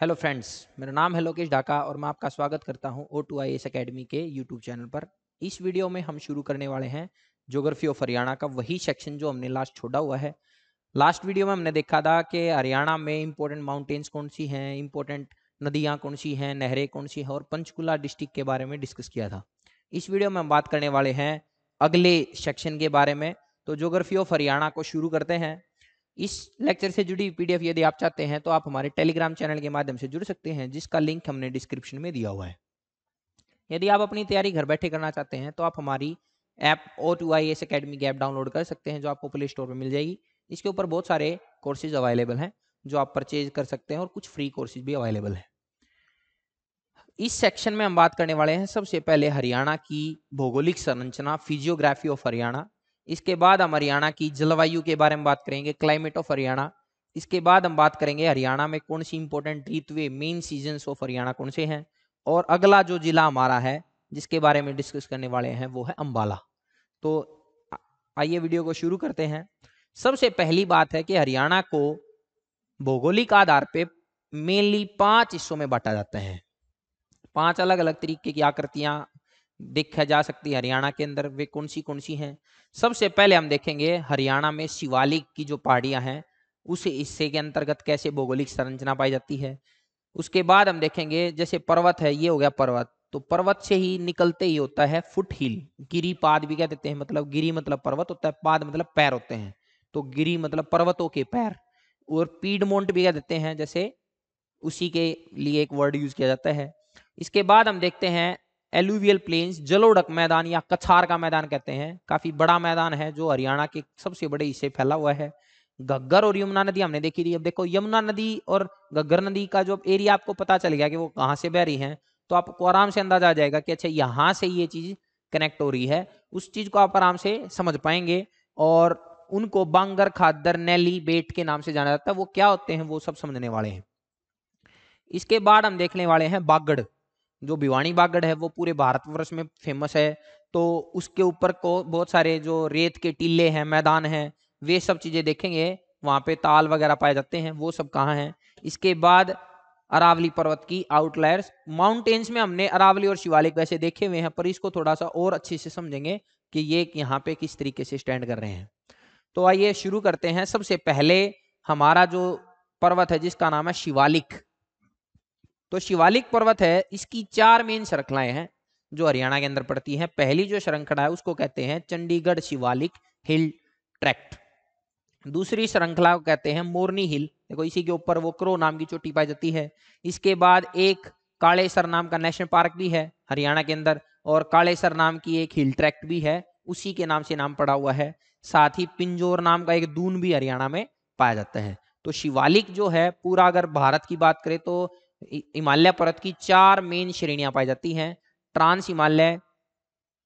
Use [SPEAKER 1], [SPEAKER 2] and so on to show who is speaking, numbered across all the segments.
[SPEAKER 1] hello friends मेरा नाम है लोकेश ढाका और मैं आपका स्वागत करता हूं O two I S academy के यूट्यूब चैनल पर इस वीडियो में हम शुरू करने वाले हैं जोग्राफी ऑफ हरियाणा का वही सेक्शन जो हमने लास्ट छोड़ा हुआ है लास्ट वीडियो में हमने देखा था कि हरियाणा में इंपॉर्टेंट माउंटेन्स कौन सी हैं इंपॉर्टेंट नदियाँ कौन सी हैं नहरें कौन सी हैं और पंचकूला डिस्ट्रिक्ट के बारे में डिस्कस किया था इस वीडियो में हम बात करने वाले हैं अगले सेक्शन के बारे में तो जोग्राफी ऑफ हरियाणा को शुरू करते हैं इस लेक्चर से जुड़ी पीडीएफ यदि आप चाहते हैं तो आप हमारे टेलीग्राम चैनल के माध्यम से जुड़ सकते हैं जिसका लिंक हमने डिस्क्रिप्शन में दिया हुआ है यदि आप अपनी तैयारी घर बैठे करना चाहते हैं तो आप हमारी app O two I S academy की ऐप डाउनलोड कर सकते हैं जो आपको प्ले स्टोर में मिल जाएगी इसके ऊपर बहुत सारे कोर्सेज अवेलेबल हैं जो आप परचेज कर सकते हैं और कुछ फ्री कोर्सेज भी अवेलेबल हैं इस सेक्शन में हम बात करने वाले हैं सबसे पहले हरियाणा की भौगोलिक संरचना फिजियोग्राफी ऑफ हरियाणा इसके बाद हम हरियाणा की जलवायु के बारे में बात करेंगे क्लाइमेट ऑफ हरियाणा इसके बाद हम बात करेंगे हरियाणा में कौन सी इंपॉर्टेंट रीतवे मेन सीजन ऑफ हरियाणा कौन से हैं और अगला जो जिला हमारा है जिसके बारे में डिस्कस करने वाले हैं वो है अम्बाला तो आइए वीडियो को शुरू करते हैं सबसे पहली बात है कि हरियाणा को भौगोलिक आधार पे मेनली पांच हिस्सों में बांटा जाता है पांच अलग अलग तरीके की आकृतियां देखा जा सकती है हरियाणा के अंदर वे कौन सी कौन सी हैं सबसे पहले हम देखेंगे हरियाणा में शिवालिक की जो पहाड़ियां हैं उस हिस्से के अंतर्गत कैसे भौगोलिक संरचना पाई जाती है उसके बाद हम देखेंगे जैसे पर्वत है ये हो गया पर्वत तो पर्वत से ही निकलते ही होता है फुट हिल गिरी पाद भी कह देते हैं मतलब गिरी मतलब पर्वत होता है पाद मतलब पैर होते हैं तो गिरी मतलब पर्वतों के पैर और पीडमोंट भी कह देते हैं जैसे उसी के लिए एक वर्ड यूज किया जाता है इसके बाद हम देखते हैं एलुवियल प्लेन्स जलोडक मैदान या कछार का मैदान कहते हैं काफी बड़ा मैदान है जो हरियाणा के सबसे बड़े हिस्से फैला हुआ है गग्गर और यमुना नदी हमने देखी थी अब देखो यमुना नदी और गग्गर नदी का जो एरिया आपको पता चल गया कि वो कहाँ से बह रही है तो आपको आराम से अंदाजा आ जाएगा कि अच्छा यहाँ से ये चीज कनेक्ट हो रही है उस चीज को आप आराम से समझ पाएंगे और उनको बांगर खादर नैली बेट के नाम से जाना जाता है वो क्या होते हैं वो सब समझने वाले हैं इसके बाद हम देखने वाले हैं बागड़ जो भिवानी बागड़ है वो पूरे भारतवर्ष में फेमस है तो उसके ऊपर को बहुत सारे जो रेत के टीले हैं मैदान हैं वे सब चीज़ें देखेंगे वहाँ पे ताल वगैरह पाए जाते हैं वो सब कहाँ हैं इसके बाद अरावली पर्वत की आउटलायर्स माउंटेन्स में हमने अरावली और शिवालिक वैसे देखे हुए हैं पर इसको थोड़ा सा और अच्छे से समझेंगे कि ये यहाँ पे किस तरीके से स्टैंड कर रहे हैं तो आइए शुरू करते हैं सबसे पहले हमारा जो पर्वत है जिसका नाम है शिवालिक तो शिवालिक पर्वत है इसकी चार मेन श्रृंखलाएं हैं जो हरियाणा के अंदर पड़ती है पहली जो श्रृंखला है उसको कहते हैं चंडीगढ़ शिवालिक हिल ट्रैक्ट दूसरी श्रृंखला को कहते हैं मोरनी हिल देखो इसी के ऊपर वो क्रो नाम की चोटी पाई जाती है इसके बाद एक कालेसर नाम का नेशनल पार्क भी है हरियाणा के अंदर और कालेसर नाम की एक हिल ट्रैक्ट भी है उसी के नाम से नाम पड़ा हुआ है साथ ही पिंजोर नाम का एक दून भी हरियाणा में पाया जाता है तो शिवालिक जो है पूरा अगर भारत की बात करें तो हिमालय पर्वत की चार मेन श्रेणियां पाई जाती हैं ट्रांस हिमालय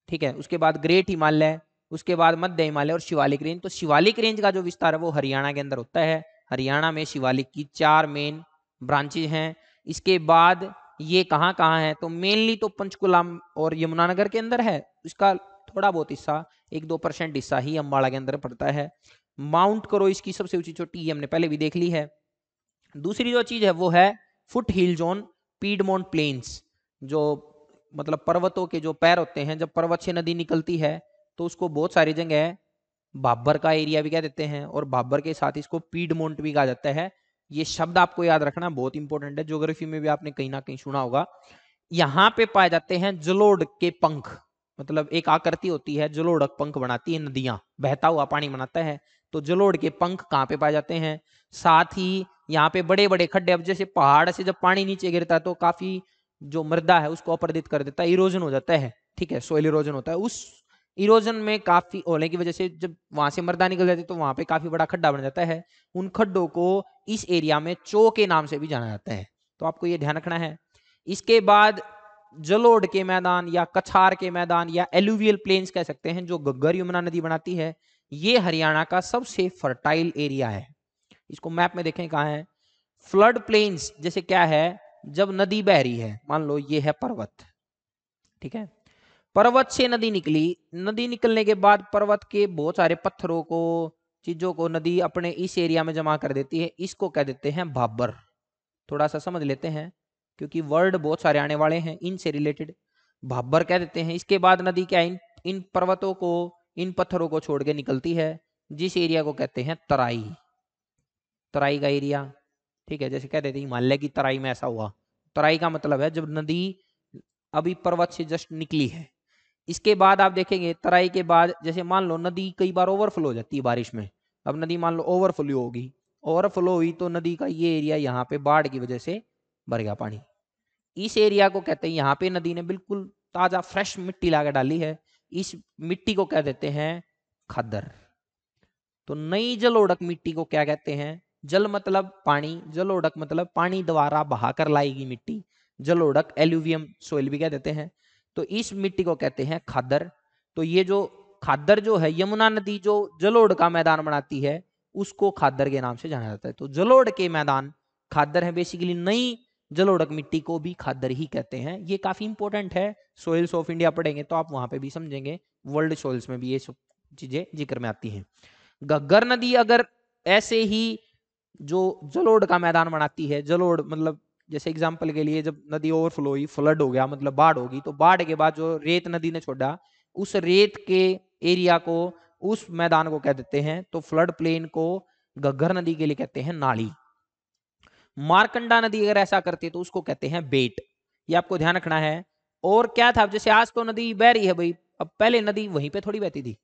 [SPEAKER 1] ठीक है उसके बाद ग्रेट हिमालय उसके बाद मध्य हिमालय और शिवालिक रेंज तो शिवालिक रेंज का जो विस्तार है वो हरियाणा के अंदर होता है हरियाणा में शिवालिक की चार मेन ब्रांचेज हैं इसके बाद ये कहाँ कहाँ है तो मेनली तो पंचकुला और यमुनानगर के अंदर है इसका थोड़ा बहुत हिस्सा एक दो परसेंट हिस्सा ही अम्बाड़ा के अंदर पड़ता है माउंट करो इसकी सबसे ऊंची चोटी हमने पहले भी देख ली है दूसरी जो चीज है वो है foot hill zone piedmont plains जो मतलब पर्वतों के जो पैर होते हैं जब पर्वत से नदी निकलती है तो उसको बहुत सारी जगह बाबर का एरिया भी कह देते हैं और बाबर के साथ इसको पीडमोंट भी कहा जाता है ये शब्द आपको याद रखना बहुत इंपॉर्टेंट है ज्योग्राफी में भी आपने कहीं ना कहीं सुना होगा यहाँ पे पाए जाते हैं जलोड के पंख मतलब एक आकृति होती है जलोड़क पंख बनाती है नदियां बहता हुआ पानी बनाता है तो जलोड़ के पंख कहाँ पे पाए जाते हैं साथ ही यहाँ पे बड़े बड़े खड्डे अब जैसे पहाड़ से जब पानी नीचे गिरता है तो काफी जो मृदा है उसको अपरदित कर देता है इरोजन हो जाता है ठीक है सोयल इरोजन होता है उस इरोजन में काफी ओले की वजह से जब वहां से मर्दा निकल जाती है तो वहां पे काफी बड़ा खड्डा बन जाता है उन खड्डों को इस एरिया में चो के नाम से भी जाना जाता है तो आपको ये ध्यान रखना है इसके बाद जलोड के मैदान या कछार के मैदान या एलुवियल प्लेन्स कह सकते हैं जो गग्गर यमुना नदी बनाती है ये हरियाणा का सबसे फर्टाइल एरिया है इसको मैप में देखें कहा है फ्लड प्लेन्स जैसे क्या है जब नदी बह रही है मान लो ये है पर्वत ठीक है पर्वत से नदी निकली नदी निकलने के बाद पर्वत के बहुत सारे पत्थरों को चीजों को नदी अपने इस एरिया में जमा कर देती है इसको कह देते हैं भाबर थोड़ा सा समझ लेते हैं क्योंकि वर्ड बहुत सारे आने वाले हैं इनसे रिलेटेड भाबर कह देते हैं इसके बाद नदी क्या इन इन पर्वतों को इन पत्थरों को छोड़ के निकलती है जिस एरिया को कहते हैं तराई तराई का एरिया ठीक है जैसे कह देते हिमालय की तराई में ऐसा हुआ तराई का मतलब है जब नदी अभी पर्वत से जस्ट निकली है इसके बाद आप देखेंगे तराई के बाद जैसे मान लो नदी कई बार ओवरफ्लो हो जाती है बारिश में अब नदी मान लो ओवरफ्लो होगी ओवरफ्लो हुई तो नदी का ये एरिया यहाँ पे बाढ़ की वजह से भर गया पानी इस एरिया को कहते हैं यहाँ पे नदी ने बिल्कुल ताजा फ्रेश मिट्टी लाकर डाली है इस मिट्टी को क्या देते हैं खदर तो नई जलोड़क मिट्टी को क्या कहते हैं जल मतलब पानी जलोड़क मतलब पानी द्वारा बहाकर लाएगी मिट्टी जलोड़क एल्यूवियम सोइल भी कह देते हैं तो इस मिट्टी को कहते हैं खादर तो ये जो खादर जो है यमुना नदी जो जलोड़ का मैदान बनाती है उसको खादर के नाम से जाना जाता है तो जलोड़ के मैदान खादर है बेसिकली नई जलोढ़क मिट्टी को भी खादर ही कहते हैं ये काफ़ी इंपॉर्टेंट है सोइल्स ऑफ इंडिया पढ़ेंगे तो आप वहां पे भी समझेंगे वर्ल्ड सोइल्स में भी ये सब चीज़ें जिक्र में आती हैं गग्गर नदी अगर ऐसे ही जो जलोड़ का मैदान बनाती है जलोड़ मतलब जैसे एग्जाम्पल के लिए जब नदी ओवरफ्लो हुई फ्लड हो गया मतलब बाढ़ होगी तो बाढ़ के बाद जो रेत नदी ने छोड़ा उस रेत के एरिया को उस मैदान को कह देते हैं तो फ्लड प्लेन को गग्गर नदी के लिए कहते हैं नाली मारकंडा नदी अगर ऐसा करती है तो उसको कहते हैं बेट ये आपको ध्यान रखना है और क्या था जैसे आज तो नदी बह रही है भाई अब पहले नदी वहीं पे थोड़ी बहती थी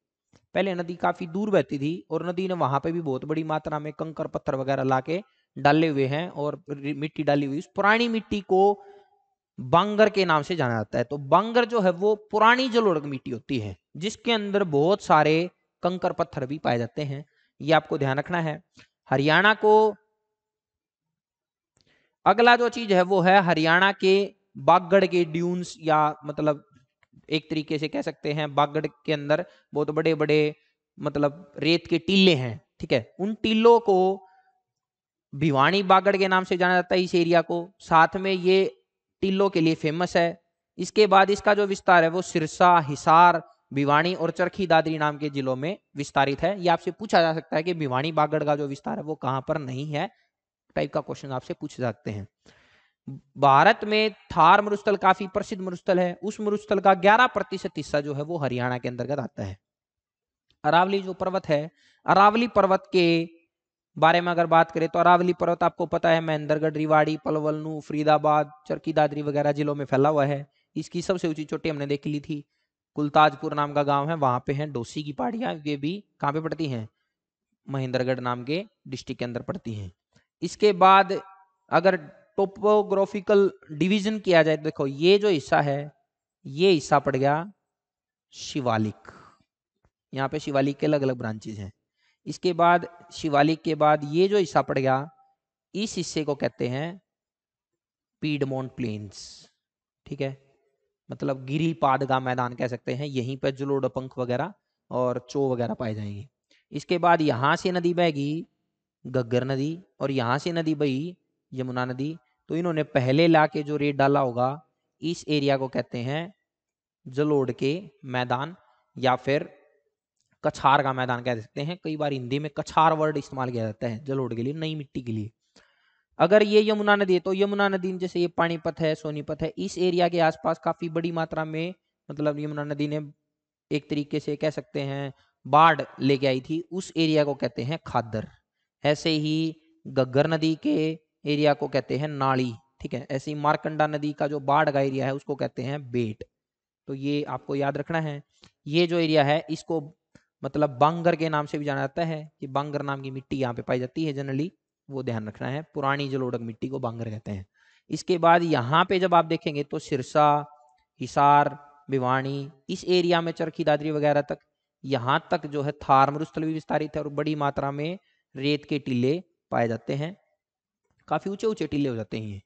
[SPEAKER 1] पहले नदी काफी दूर बहती थी और नदी ने वहां पे भी बहुत बड़ी मात्रा में कंकर पत्थर वगैरह ला के डाले हुए हैं और मिट्टी डाली हुई उस पुरानी मिट्टी को बांगर के नाम से जाना जाता है तो बांगर जो है वो पुरानी जलोड़ मिट्टी होती है जिसके अंदर बहुत सारे कंकर पत्थर भी पाए जाते हैं ये आपको ध्यान रखना है हरियाणा को अगला जो चीज है वो है हरियाणा के बागगढ़ के ड्यून्स या मतलब एक तरीके से कह सकते हैं बागगढ़ के अंदर बहुत तो बड़े बड़े मतलब रेत के टीले हैं ठीक है उन टीलों को भिवानी बागड़ के नाम से जाना जाता है इस एरिया को साथ में ये टीलों के लिए फेमस है इसके बाद इसका जो विस्तार है वो सिरसा हिसार भिवानी और चरखी दादरी नाम के जिलों में विस्तारित है ये आपसे पूछा जा सकता है कि भिवानी बागड़ का जो विस्तार है वो कहाँ पर नहीं है टाइप का क्वेश्चन आपसे पूछ सकते हैं भारत में थार मरुस्थल काफी प्रसिद्ध मरुस्थल है उस मरुस्थल का 11 प्रतिशत हिस्सा जो है वो हरियाणा के अंतर्गत आता है अरावली जो पर्वत है अरावली पर्वत के बारे में अगर बात करें तो अरावली पर्वत आपको पता है महेंद्रगढ़ रिवाड़ी पलवलनू फरीदाबाद चरकी दादरी वगैरह जिलों में फैला हुआ है इसकी सबसे ऊंची चोटी हमने देख ली थी कुलताजपुर नाम का गांव है वहां पे है डोसी की पहाड़ियां ये भी कहाँ पे पड़ती हैं महेंद्रगढ़ नाम के डिस्ट्रिक्ट के अंदर पड़ती हैं इसके बाद अगर टोपोग्राफिकल डिवीजन किया जाए तो देखो ये जो हिस्सा है ये हिस्सा पड़ गया शिवालिक यहाँ पे शिवालिक के अलग अलग ब्रांचेज हैं इसके बाद शिवालिक के बाद ये जो हिस्सा पड़ गया इस हिस्से को कहते हैं पीडमोंट प्लेन्स ठीक है मतलब पाद का मैदान कह सकते हैं यहीं पर पंख वगैरह और चो वगैरह पाए जाएंगे इसके बाद यहाँ से नदी बहेगी गग्गर नदी और यहाँ से नदी बही यमुना नदी तो इन्होंने पहले ला के जो रेत डाला होगा इस एरिया को कहते हैं जलोड़ के मैदान या फिर कछार का मैदान कह सकते हैं कई बार हिंदी में कछार वर्ड इस्तेमाल किया जाता है जलोड़ के लिए नई मिट्टी के लिए अगर ये यमुना नदी है तो यमुना नदी जैसे ये पानीपत है सोनीपत है इस एरिया के आसपास काफी बड़ी मात्रा में मतलब यमुना नदी ने एक तरीके से कह सकते हैं बाढ़ लेके आई थी उस एरिया को कहते हैं खादर ऐसे ही गग्गर नदी के एरिया को कहते हैं नाली ठीक है ऐसे ही मारकंडा नदी का जो बाढ़ का एरिया है उसको कहते हैं बेट तो ये आपको याद रखना है ये जो एरिया है इसको मतलब बांगर के नाम से भी जाना जाता है कि बांगर नाम की मिट्टी यहाँ पे पाई जाती है जनरली वो ध्यान रखना है पुरानी जलोडक मिट्टी को बांगर कहते हैं इसके बाद यहाँ पे जब आप देखेंगे तो सिरसा हिसार भिवाणी इस एरिया में चरखी दादरी वगैरह तक यहाँ तक जो है थार मरुस्थल भी विस्तारित है और बड़ी मात्रा में रेत के टीले पाए जाते हैं काफ़ी ऊंचे ऊंचे टीले हो जाते हैं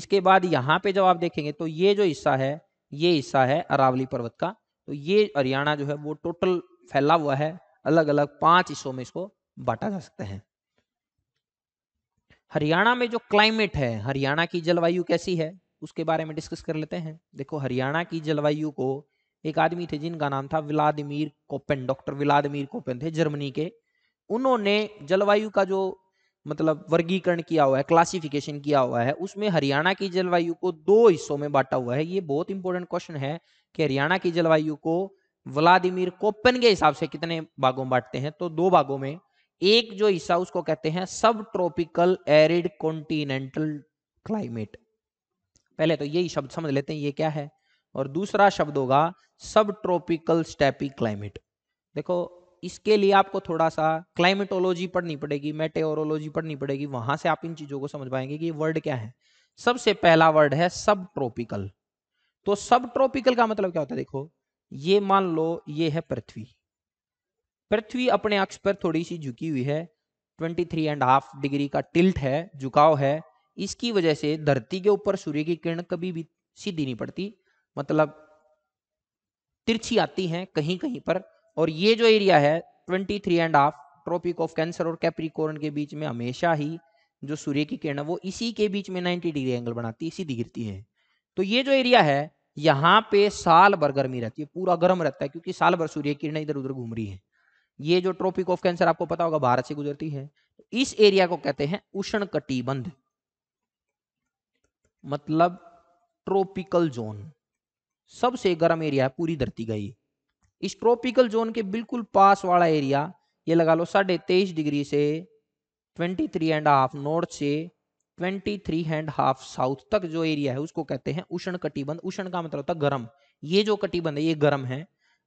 [SPEAKER 1] इसके बाद यहाँ पे जब आप देखेंगे तो ये जो हिस्सा है ये हिस्सा है अरावली पर्वत का तो ये हरियाणा जो है वो टोटल फैला हुआ है अलग अलग पांच हिस्सों में इसको बांटा जा सकता है हरियाणा में जो क्लाइमेट है हरियाणा की जलवायु कैसी है उसके बारे में डिस्कस कर लेते हैं देखो हरियाणा की जलवायु को एक आदमी थे जिनका नाम था Vladimir Koppen doctor Vladimir Koppen थे जर्मनी के उन्होंने जलवायु का जो मतलब वर्गीकरण किया हुआ है क्लासिफिकेशन किया हुआ है उसमें हरियाणा की जलवायु को दो हिस्सों में बांटा हुआ है ये बहुत इंपॉर्टेंट क्वेश्चन है कि हरियाणा की जलवायु को व्लादिमीर कोपन के हिसाब से कितने भागों में बांटते हैं तो दो भागों में एक जो हिस्सा उसको कहते हैं सब ट्रॉपिकल एरिड कॉन्टिनेंटल क्लाइमेट पहले तो यही शब्द समझ लेते हैं ये क्या है और दूसरा शब्द होगा सब ट्रॉपिकल स्टेपी क्लाइमेट देखो इसके लिए आपको थोड़ा सा क्लाइमेटोलॉजी पढ़नी पड़ेगी मेटेरोलॉजी पढ़नी पड़ेगी वहां से आप इन चीजों को समझ पाएंगे कि ये वर्ड क्या है सबसे पहला वर्ड है सब ट्रोपिकल तो सब ट्रोपिकल का मतलब क्या होता है देखो ये मान लो ये है पृथ्वी पृथ्वी अपने अक्ष पर थोड़ी सी झुकी हुई है twenty three and half degree का टिल्ट है झुकाव है इसकी वजह से धरती के ऊपर सूर्य की किरण कभी भी सीधी नहीं पड़ती मतलब तिरछी आती है कहीं कहीं पर और ये जो एरिया है twenty three and half tropic of cancer और कैप्रिकोरन के बीच में हमेशा ही जो सूर्य की किरण है वो इसी के बीच में 90 डिग्री एंगल बनाती है सीधी गिरती है तो ये जो एरिया है यहाँ पे साल भर गर्मी रहती है पूरा गर्म रहता है क्योंकि साल भर सूर्य किरण इधर उधर घूम रही है ये जो ट्रॉपिक ऑफ कैंसर आपको पता होगा भारत से गुजरती है इस एरिया को कहते हैं उष्ण कटिबंध मतलब ट्रॉपिकल जोन सबसे गर्म एरिया है पूरी धरती का ये इस ट्रॉपिकल जोन के बिल्कुल पास वाला एरिया ये लगा लो साढ़े तेईस डिग्री से twenty three and half north से twenty three and half south तक जो एरिया है उसको कहते हैं उष्ण कटिबंध उष्ण का मतलब होता है गर्म ये जो कटिबंध है ये गर्म है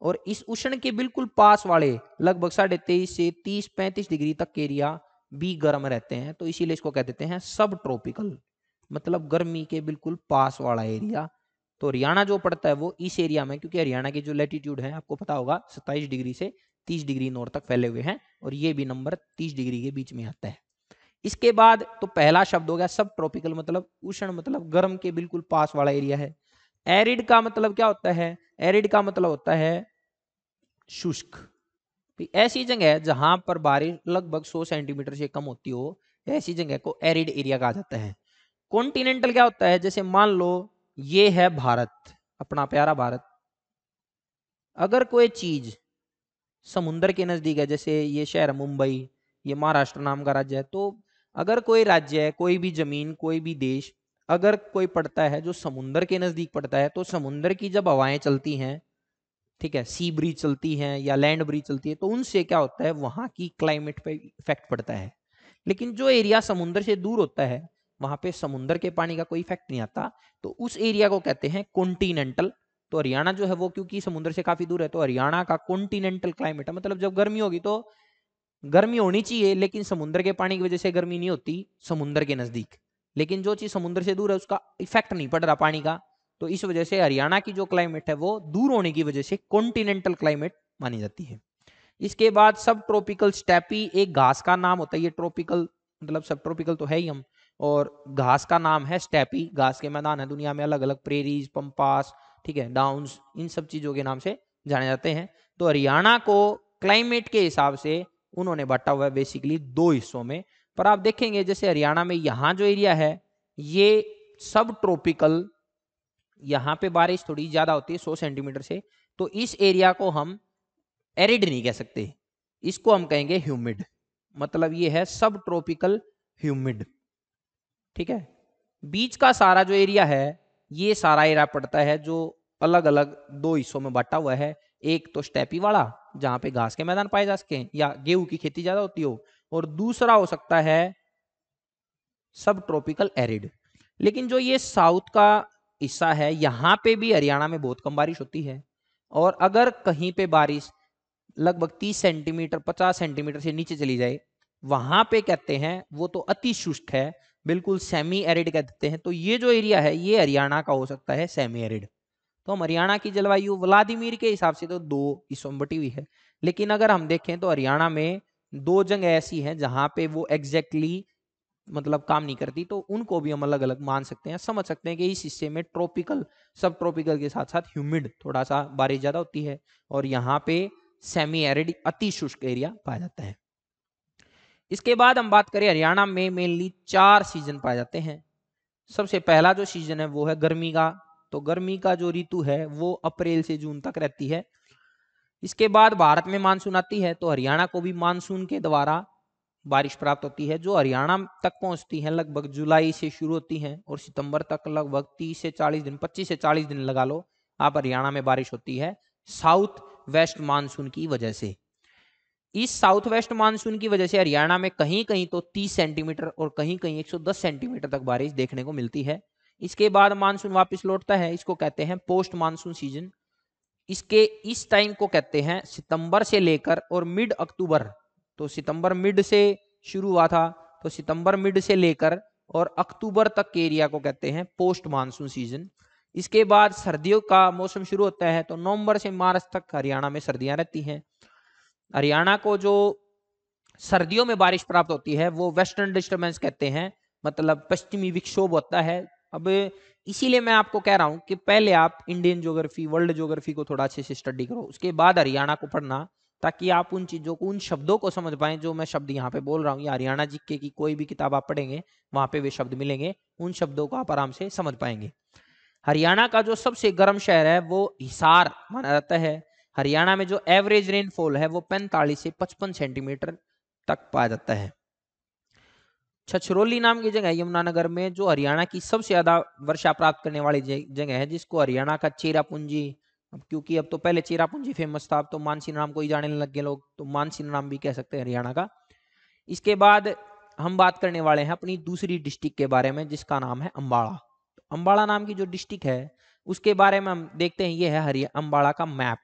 [SPEAKER 1] और इस उष्ण के बिल्कुल पास वाले लगभग साढ़े तेईस से तीस पैंतीस डिग्री तक के एरिया भी गर्म रहते हैं तो इसीलिए इसको कह देते हैं सब ट्रॉपिकल मतलब गर्मी के बिल्कुल पास वाला एरिया तो हरियाणा जो पड़ता है वो इस एरिया में क्योंकि हरियाणा के जो लेटीट्यूड है आपको पता होगा सत्ताईस डिग्री से तीस डिग्री नॉर्थ तक फैले हुए हैं और ये भी नंबर तीस डिग्री के बीच में आता है इसके बाद तो पहला शब्द हो गया सब ट्रॉपिकल मतलब उष्ण मतलब गर्म के बिल्कुल पास वाला एरिया है एरिड का मतलब क्या होता है एरिड का मतलब होता है शुष्क तो ऐसी जगह जहां पर बारिश लगभग 100 सेंटीमीटर से कम होती हो ऐसी जगह को एरिड एरिया कहा जाता है कॉन्टिनेंटल क्या होता है जैसे मान लो ये है भारत अपना प्यारा भारत अगर कोई चीज समुंदर के नजदीक है जैसे ये शहर मुंबई ये महाराष्ट्र नाम का राज्य है तो अगर कोई राज्य है कोई भी जमीन कोई भी देश अगर कोई पड़ता है जो समुन्द्र के नजदीक पड़ता है तो समुन्द्र की जब हवाएं चलती हैं ठीक है सी ब्रिज चलती हैं या लैंड ब्रिज चलती है तो उनसे क्या होता है वहां की क्लाइमेट पे इफेक्ट पड़ता है लेकिन जो एरिया समुन्द्र से दूर होता है वहां पे समुन्द्र के पानी का कोई इफेक्ट नहीं आता तो उस एरिया को कहते हैं कॉन्टिनेंटल तो हरियाणा जो है वो क्योंकि समुद्र से काफी दूर है तो हरियाणा का कॉन्टिनेंटल क्लाइमेट है मतलब जब गर्मी होगी तो गर्मी होनी चाहिए लेकिन समुद्र के पानी की वजह से गर्मी नहीं होती समुद्र के नजदीक लेकिन जो चीज समुद्र से दूर है उसका इफेक्ट नहीं पड़ रहा पानी का तो इस वजह से हरियाणा की जो क्लाइमेट है वो दूर होने की वजह से कॉन्टिनेंटल क्लाइमेट मानी जाती है इसके बाद सब ट्रॉपिकल स्टैपी एक घास का नाम होता है ये ट्रॉपिकल मतलब सब ट्रॉपिकल तो है ही हम और घास का नाम है स्टेपी घास के मैदान है दुनिया में अलग अलग प्रेरीज पंपास ठीक है डाउन्स इन सब चीजों के नाम से जाने जाते हैं तो हरियाणा को क्लाइमेट के हिसाब से उन्होंने बांटा हुआ है बेसिकली दो हिस्सों में पर आप देखेंगे जैसे हरियाणा में यहाँ जो एरिया है ये सब ट्रोपिकल यहाँ पे बारिश थोड़ी ज़्यादा होती है 100 सेंटीमीटर से तो इस एरिया को हम एरिड नहीं कह सकते इसको हम कहेंगे ह्यूमिड मतलब ये है सब ट्रोपिकल ह्यूमिड ठीक है बीच का सारा जो एरिया है ये सारा एरिया पड़ता है जो अलग अलग दो हिस्सों में बांटा हुआ है एक तो स्टेपी वाला जहां पे घास के मैदान पाए जा सके या गेहूं की खेती ज्यादा होती हो और दूसरा हो सकता है सब ट्रॉपिकल एरिड लेकिन जो ये साउथ का हिस्सा है यहाँ पे भी हरियाणा में बहुत कम बारिश होती है और अगर कहीं पे बारिश लगभग 30 सेंटीमीटर 50 सेंटीमीटर से नीचे चली जाए वहां पे कहते हैं वो तो अति शुष्क है बिल्कुल सेमी एरिड कह देते हैं तो ये जो एरिया है ये हरियाणा का हो सकता है सेमी एरिड तो हम हरियाणा की जलवायु व्लादिमीर के हिसाब से तो दो हिस्सों बटी हुई है लेकिन अगर हम देखें तो हरियाणा में दो जगह ऐसी हैं जहां पे वो एग्जैक्टली मतलब काम नहीं करती तो उनको भी हम अलग अलग मान सकते हैं समझ सकते हैं कि इस हिस्से में ट्रॉपिकल सब ट्रॉपिकल के साथ साथ ह्यूमिड थोड़ा सा बारिश ज़्यादा होती है और यहाँ पे सेमी एरिड अति शुष्क एरिया पाया जाता है इसके बाद हम बात करें हरियाणा में मेनली चार सीजन पाए जाते हैं सबसे पहला जो सीजन है वो है गर्मी का तो गर्मी का जो ऋतु है वो अप्रैल से जून तक रहती है इसके बाद भारत में मानसून आती है तो हरियाणा को भी मानसून के द्वारा बारिश प्राप्त होती है जो हरियाणा तक पहुंचती है लगभग जुलाई से शुरू होती है और सितंबर तक लगभग 30 से 40 दिन 25 से 40 दिन लगा लो आप हरियाणा में बारिश होती है साउथ वेस्ट मानसून की वजह से इस साउथ वेस्ट मानसून की वजह से हरियाणा में कहीं कहीं तो 30 सेंटीमीटर और कहीं कहीं 110 सेंटीमीटर तक बारिश देखने को मिलती है इसके बाद मानसून वापस लौटता है इसको कहते हैं पोस्ट मानसून सीजन इसके इस टाइम को कहते हैं सितंबर से लेकर और मिड अक्टूबर तो सितंबर मिड से शुरू हुआ था तो सितंबर मिड से लेकर और अक्टूबर तक के एरिया को कहते हैं पोस्ट मानसून सीजन इसके बाद सर्दियों का मौसम शुरू होता है तो नवंबर से मार्च तक हरियाणा में सर्दियां रहती हैं हरियाणा को जो सर्दियों में बारिश प्राप्त होती है वो वेस्टर्न डिस्टर्बेंस कहते हैं मतलब पश्चिमी विक्षोभ होता है अब इसीलिए मैं आपको कह रहा हूं कि पहले आप इंडियन ज्योग्राफी वर्ल्ड ज्योग्राफी को थोड़ा अच्छे से स्टडी करो उसके बाद हरियाणा को पढ़ना ताकि आप उन चीज़ों को उन शब्दों को समझ पाएं जो मैं शब्द यहाँ पे बोल रहा हूँ या हरियाणा जी के की कोई भी किताब आप पढ़ेंगे वहां पे वे शब्द मिलेंगे उन शब्दों को आप आराम से समझ पाएंगे हरियाणा का जो सबसे गर्म शहर है वो हिसार माना जाता है हरियाणा में जो एवरेज रेनफॉल है वो पैंतालीस से पचपन सेंटीमीटर तक पाया जाता है छछरौली नाम की जगह यमुनानगर में जो हरियाणा की सबसे ज्यादा वर्षा प्राप्त करने वाली जगह है जिसको हरियाणा का चेरापूंजी अब क्योंकि अब तो पहले चेरापूंजी फेमस था अब तो मानसी नाम को ही जाने लग गए लोग तो मानसिंह नाम भी कह सकते हैं हरियाणा का इसके बाद हम बात करने वाले हैं अपनी दूसरी डिस्ट्रिक्ट के बारे में जिसका नाम है अम्बाड़ा अम्बाड़ा नाम की जो डिस्ट्रिक्ट है उसके बारे में हम देखते हैं ये है हरिया अम्बाड़ा का मैप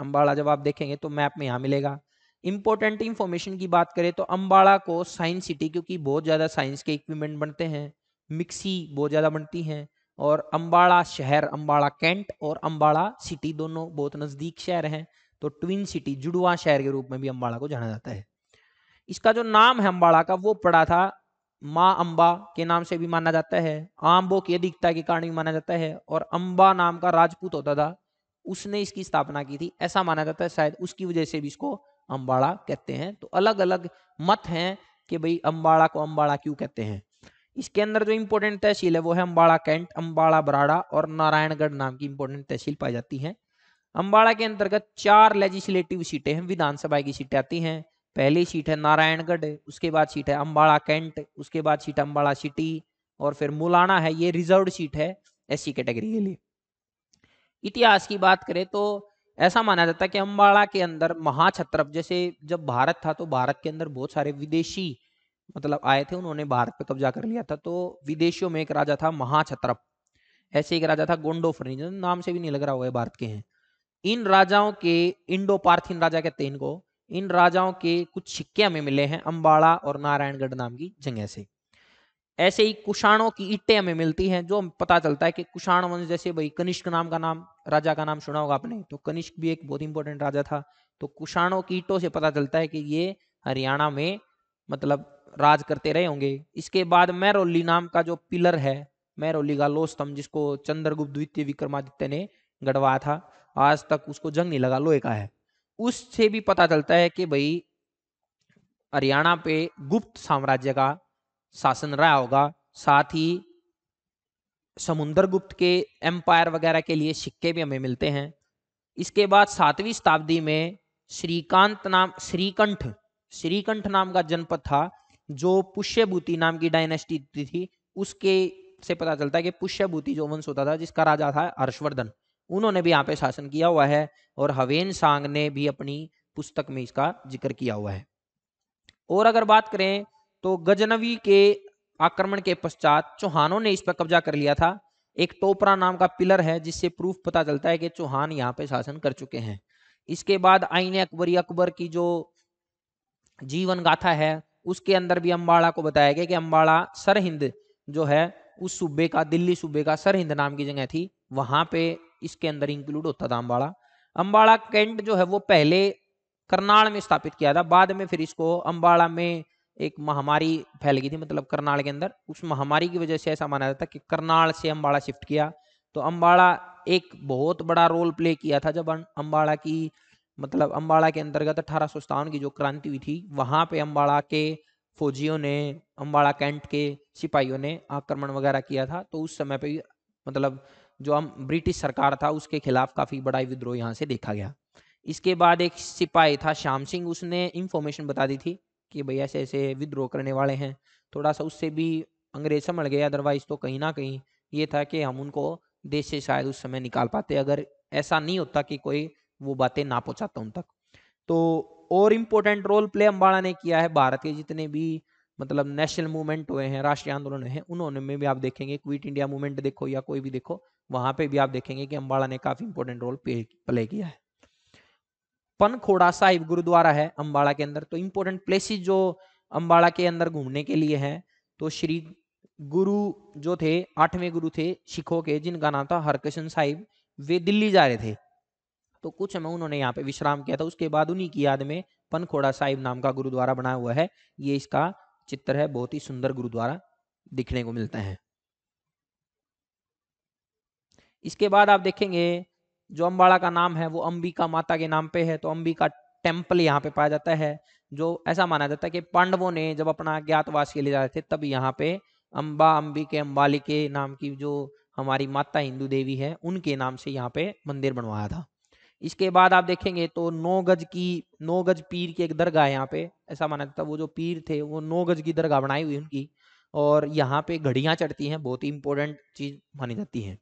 [SPEAKER 1] अम्बाड़ा जब आप देखेंगे तो मैप में यहाँ मिलेगा इंपॉर्टेंट इंफॉर्मेशन की बात करें तो अम्बाड़ा को साइंस सिटी क्योंकि बहुत ज़्यादा साइंस के इक्विपमेंट बनते हैं मिक्सी बहुत ज़्यादा बनती हैं और अम्बाड़ा शहर अम्बाड़ा कैंट और अम्बाड़ा सिटी दोनों बहुत नज़दीक शहर हैं तो ट्विन सिटी जुड़वा शहर के रूप में भी अम्बाड़ा को जाना जाता है इसका जो नाम है अम्बाड़ा का वो पड़ा था माँ अम्बा के नाम से भी माना जाता है आम्बो की अधिकता के कारण भी माना जाता है और अम्बा नाम का राजपूत होता था उसने इसकी स्थापना की थी ऐसा माना जाता है शायद उसकी वजह से भी इसको अम्बाड़ा कहते हैं तो अलग अलग मत हैं कि भाई अम्बाड़ा को अम्बाड़ा क्यों कहते हैं इसके अंदर जो इम्पोर्टेंट तहसील है वो है अम्बाड़ा कैंट अम्बाड़ा बराड़ा और नारायणगढ़ नाम की इंपोर्टेंट तहसील पाई जाती है अम्बाड़ा के अंतर्गत चार लेजिस्लेटिव सीटें हैं विधानसभा की सीटें आती हैं पहली सीट है नारायणगढ़ उसके बाद सीट है अम्बाड़ा कैंट उसके बाद सीट अम्बाड़ा सिटी और फिर मुलाना है ये रिजर्व सीट है एस कैटेगरी के लिए इतिहास की बात करें तो ऐसा माना जाता है कि अम्बाड़ा के अंदर महाछत्रप जैसे जब भारत था तो भारत के अंदर बहुत सारे विदेशी मतलब आए थे उन्होंने भारत पर कब्जा कर लिया था तो विदेशियों में एक राजा था महाछत्रप ऐसे एक राजा था गोंडो जो नाम से भी नहीं लग रहा हुआ है भारत के हैं इन राजाओं के इंडो पार्थिन राजा कहते हैं इनको इन राजाओं के कुछ सिक्के हमें मिले हैं अम्बाड़ा और नारायणगढ़ नाम की जगह से ऐसे ही कुषाणों की ईटें हमें मिलती हैं जो पता चलता है कि कुषाण वंश जैसे भाई कनिष्क नाम का नाम राजा का नाम सुना होगा आपने तो कनिष्क भी एक बहुत इंपॉर्टेंट राजा था तो कुषाणों की ईटों से पता चलता है कि ये हरियाणा में मतलब राज करते रहे होंगे इसके बाद मैरोली नाम का जो पिलर है मैरोली का लोह स्तंभ जिसको चंद्रगुप्त द्वितीय विक्रमादित्य ने गढ़वाया था आज तक उसको जंग नहीं लगा लोहे का है उससे भी पता चलता है कि भाई हरियाणा पे गुप्त साम्राज्य का शासन रहा होगा साथ ही समुन्द्र गुप्त के एम्पायर वगैरह के लिए सिक्के भी हमें मिलते हैं इसके बाद सातवीं शताब्दी में श्रीकांत नाम श्रीकंठ श्रीकंठ नाम का जनपद था जो पुष्यभूति नाम की डायनेस्टी थी उसके से पता चलता है कि पुष्यभूति जो वंश होता था जिसका राजा था हर्षवर्धन उन्होंने भी यहाँ पे शासन किया हुआ है और हवेन सांग ने भी अपनी पुस्तक में इसका जिक्र किया हुआ है और अगर बात करें तो गजनवी के आक्रमण के पश्चात चौहानों ने इस पर कब्जा कर लिया था एक टोपरा नाम का पिलर है जिससे प्रूफ पता चलता है कि चौहान यहाँ पे शासन कर चुके हैं इसके बाद आईने अकबरी अकबर की जो जीवन गाथा है उसके अंदर भी अम्बाड़ा को बताया गया कि अम्बाड़ा सरहिंद जो है उस सूबे का दिल्ली सूबे का सरहिंद नाम की जगह थी वहां पे इसके अंदर इंक्लूड होता था अम्बाड़ा अम्बाड़ा कैंट जो है वो पहले करनाल में स्थापित किया था बाद में फिर इसको अम्बाड़ा में एक महामारी फैल गई थी मतलब करनाल के अंदर उस महामारी की वजह से ऐसा माना जाता कि करनाल से अम्बाड़ा शिफ्ट किया तो अम्बाड़ा एक बहुत बड़ा रोल प्ले किया था जब अम्बाड़ा अं, की मतलब अम्बाड़ा के अंतर्गत अठारह की जो क्रांति हुई थी वहां पे अम्बाड़ा के फौजियों ने अम्बाड़ा कैंट के सिपाहियों ने आक्रमण वगैरह किया था तो उस समय पे मतलब जो हम अं, ब्रिटिश सरकार था उसके खिलाफ काफी बड़ा विद्रोह यहाँ से देखा गया इसके बाद एक सिपाही था श्याम सिंह उसने इंफॉर्मेशन बता दी थी कि भैया ऐसे ऐसे विद्रोह करने वाले हैं थोड़ा सा उससे भी अंग्रेज संभल गए अदरवाइज तो कहीं ना कहीं ये था कि हम उनको देश से शायद उस समय निकाल पाते अगर ऐसा नहीं होता कि कोई वो बातें ना पहुंचाता उन तक तो और इम्पोर्टेंट रोल प्ले अम्बाड़ा ने किया है भारत के जितने भी मतलब नेशनल मूवमेंट हुए हैं राष्ट्रीय आंदोलन हैं उन्होंने में भी आप देखेंगे क्विट इंडिया मूवमेंट देखो या कोई भी देखो वहां पे भी आप देखेंगे कि अम्बाड़ा ने काफी इंपोर्टेंट रोल प्ले किया है पनखोड़ा साहिब गुरुद्वारा है अंबाला के अंदर तो इम्पोर्टेंट प्लेसेस जो अम्बाड़ा के अंदर घूमने के लिए हैं तो श्री गुरु जो थे आठवें गुरु थे सिखों के जिनका नाम था हरकृष्ण साहिब वे दिल्ली जा रहे थे तो कुछ समय उन्होंने यहाँ पे विश्राम किया था उसके बाद उन्हीं की याद में पनखोड़ा साहिब नाम का गुरुद्वारा बना हुआ है ये इसका चित्र है बहुत ही सुंदर गुरुद्वारा दिखने को मिलता है इसके बाद आप देखेंगे जो अम्बाड़ा का नाम है वो अंबिका माता के नाम पे है तो अंबिका टेम्पल यहाँ पे पाया जाता है जो ऐसा माना जाता है कि पांडवों ने जब अपना ज्ञातवास के लिए जा रहे थे तब यहाँ पे अम्बा अम्बी के अम्बाली के नाम की जो हमारी माता हिंदू देवी है उनके नाम से यहाँ पे मंदिर बनवाया था इसके बाद आप देखेंगे तो नौ गज की नौ गज पीर की एक दरगाह है यहाँ पे ऐसा माना जाता वो जो पीर थे वो नौ गज की दरगाह बनाई हुई उनकी और यहाँ पे घड़ियाँ चढ़ती हैं बहुत ही इंपॉर्टेंट चीज़ मानी जाती है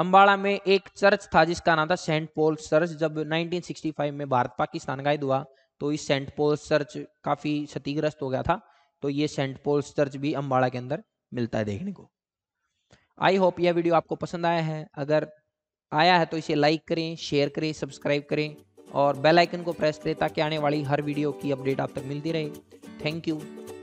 [SPEAKER 1] अम्बाड़ा में एक चर्च था जिसका नाम था सेंट पोल चर्च जब 1965 में भारत पाकिस्तान का युद्ध हुआ तो इस सेंट पोल चर्च काफी क्षतिग्रस्त हो गया था तो ये सेंट पोल चर्च भी अम्बाड़ा के अंदर मिलता है देखने को आई होप यह वीडियो आपको पसंद आया है अगर आया है तो इसे लाइक करें शेयर करें सब्सक्राइब करें और बेल आइकन को प्रेस करें ताकि आने वाली हर वीडियो की अपडेट आप तक मिलती रहे थैंक यू